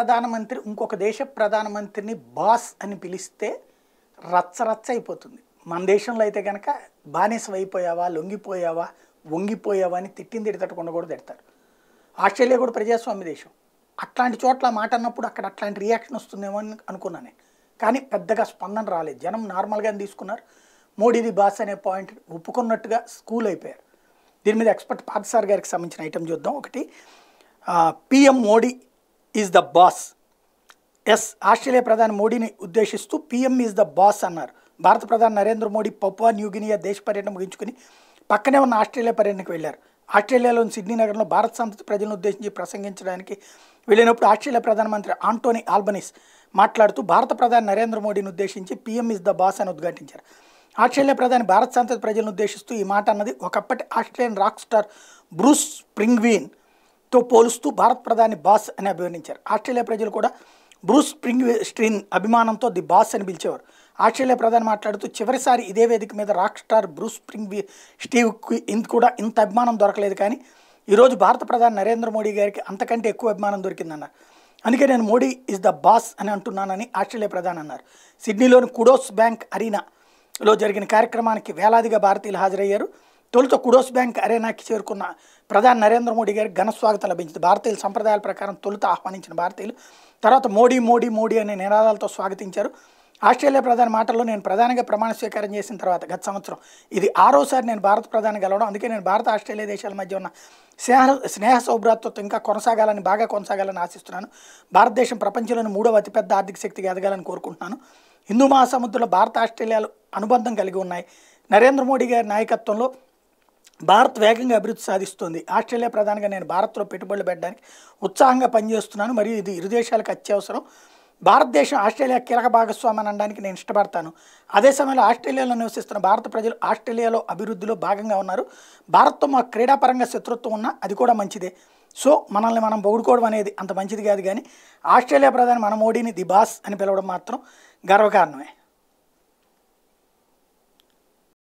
ప్రధానమంత్రి ఇంకొక దేశ ప్రధానమంత్రిని బాస్ అని పిలిస్తే రచ్చరచ్చ అయిపోతుంది మన దేశంలో అయితే కనుక బానిసం అయిపోయావా లొంగిపోయావా వంగిపోయావా అని తిట్టింది తిడతట్టకుండా కూడా తిడతారు ఆస్ట్రేలియా కూడా ప్రజాస్వామ్య దేశం అట్లాంటి చోట్ల మాట అన్నప్పుడు అక్కడ అట్లాంటి రియాక్షన్ వస్తుందేమో అని అనుకున్నాను నేను కానీ పెద్దగా స్పందన రాలేదు జనం నార్మల్గానే తీసుకున్నారు మోడీది బాస్ అనే పాయింట్ ఒప్పుకున్నట్టుగా స్కూల్ అయిపోయారు దీని మీద ఎక్స్పర్ట్ పాదసార్ గారికి సంబంధించిన ఐటెం చూద్దాం ఒకటి PM Modi is the boss ఎస్ ఆస్ట్రేలియా ప్రధాని మోడీని ఉద్దేశిస్తూ పీఎం ఈజ్ ద బాస్ అన్నారు భారత ప్రధాని నరేంద్ర మోడీ పపువా న్యూగినియా దేశ పర్యటన ముగించుకుని పక్కనే ఉన్న ఆస్ట్రేలియా పర్యటనకు వెళ్ళారు ఆస్ట్రేలియాలోని సిడ్నీ నగరంలో భారత సంతతి ప్రజలను ఉద్దేశించి ప్రసంగించడానికి వెళ్ళినప్పుడు ఆస్ట్రేలియా ప్రధానమంత్రి ఆంటోనీ ఆల్బనీస్ మాట్లాడుతూ భారత ప్రధాని నరేంద్ర మోడీని ఉద్దేశించి పీఎం ఇస్ ద బాస్ అని ఉద్ఘాటించారు ఆస్ట్రేలియా ప్రధాని భారత సంతతి ప్రజలను ఉద్దేశిస్తూ ఈ మాట అన్నది ఒకప్పటి Australian rock star Bruce Springsteen తో పోలుస్తూ భారత ప్రధాని బాస్ అని అభివర్ణించారు ఆస్ట్రేలియా ప్రజలు కూడా బ్రూస్ స్ప్రింగ్ స్ట్రీన్ అభిమానంతో ది బాస్ అని పిలిచేవారు ఆస్ట్రేలియా ప్రధాని మాట్లాడుతూ చివరిసారి ఇదే వేదిక మీద రాక్ స్టార్ బ్రూస్ స్ప్రింగ్ స్టీవ్కి ఇంత కూడా ఇంత అభిమానం దొరకలేదు కానీ ఈరోజు భారత ప్రధాని నరేంద్ర మోడీ గారికి అంతకంటే ఎక్కువ అభిమానం దొరికిందన్నారు అందుకే నేను మోడీ ఇస్ ద బాస్ అని అంటున్నానని ఆస్ట్రేలియా ప్రధాని అన్నారు సిడ్నీలోని కుడోస్ బ్యాంక్ అరీనాలో జరిగిన కార్యక్రమానికి వేలాదిగా భారతీయులు హాజరయ్యారు తొలుత కుడోస్ బ్యాంక్ అరేనాకి చేరుకున్న ప్రధాని నరేంద్ర మోడీ గారికి ఘన స్వాగతం లభించింది భారతీయుల సంప్రదాయాల ప్రకారం తొలుత ఆహ్వానించిన భారతీయులు తర్వాత మోడీ మోడీ మోడీ అనే నినాదాలతో స్వాగతించారు ఆస్ట్రేలియా ప్రధాని మాటల్లో నేను ప్రధానంగా ప్రమాణ స్వీకారం చేసిన తర్వాత గత సంవత్సరం ఇది ఆరోసారి నేను భారత ప్రధాని గెలవడం అందుకే నేను భారత ఆస్ట్రేలియా దేశాల మధ్య ఉన్న స్నేహ స్నేహ సౌభ్రాతత్వం ఇంకా కొనసాగాలని బాగా కొనసాగాలని ఆశిస్తున్నాను భారతదేశం ప్రపంచంలోని మూడవ అతిపెద్ద ఆర్థిక శక్తిగా ఎదగాలని కోరుకుంటున్నాను హిందూ మహాసముద్రంలో భారత ఆస్ట్రేలియాలు అనుబంధం కలిగి ఉన్నాయి నరేంద్ర మోడీ గారి నాయకత్వంలో భారత్ వేగంగా అభివృద్ధి సాధిస్తుంది ఆస్ట్రేలియా ప్రధానంగా నేను భారత్లో పెట్టుబడులు పెట్టడానికి ఉత్సాహంగా పనిచేస్తున్నాను మరియు ఇది ఇరు దేశాలకు అత్యవసరం భారతదేశం ఆస్ట్రేలియా కీలక భాగస్వామి అనడానికి నేను ఇష్టపడతాను అదే సమయంలో ఆస్ట్రేలియాలో నివసిస్తున్న భారత ప్రజలు ఆస్ట్రేలియాలో అభివృద్ధిలో భాగంగా ఉన్నారు భారత్తో మా క్రీడాపరంగా శత్రుత్వం ఉన్నా అది కూడా మంచిదే సో మనల్ని మనం పొగుడుకోవడం అనేది అంత మంచిది కాదు కానీ ఆస్ట్రేలియా ప్రధాని మన మోడీని ది బాస్ అని పిలవడం మాత్రం గర్వకారణమే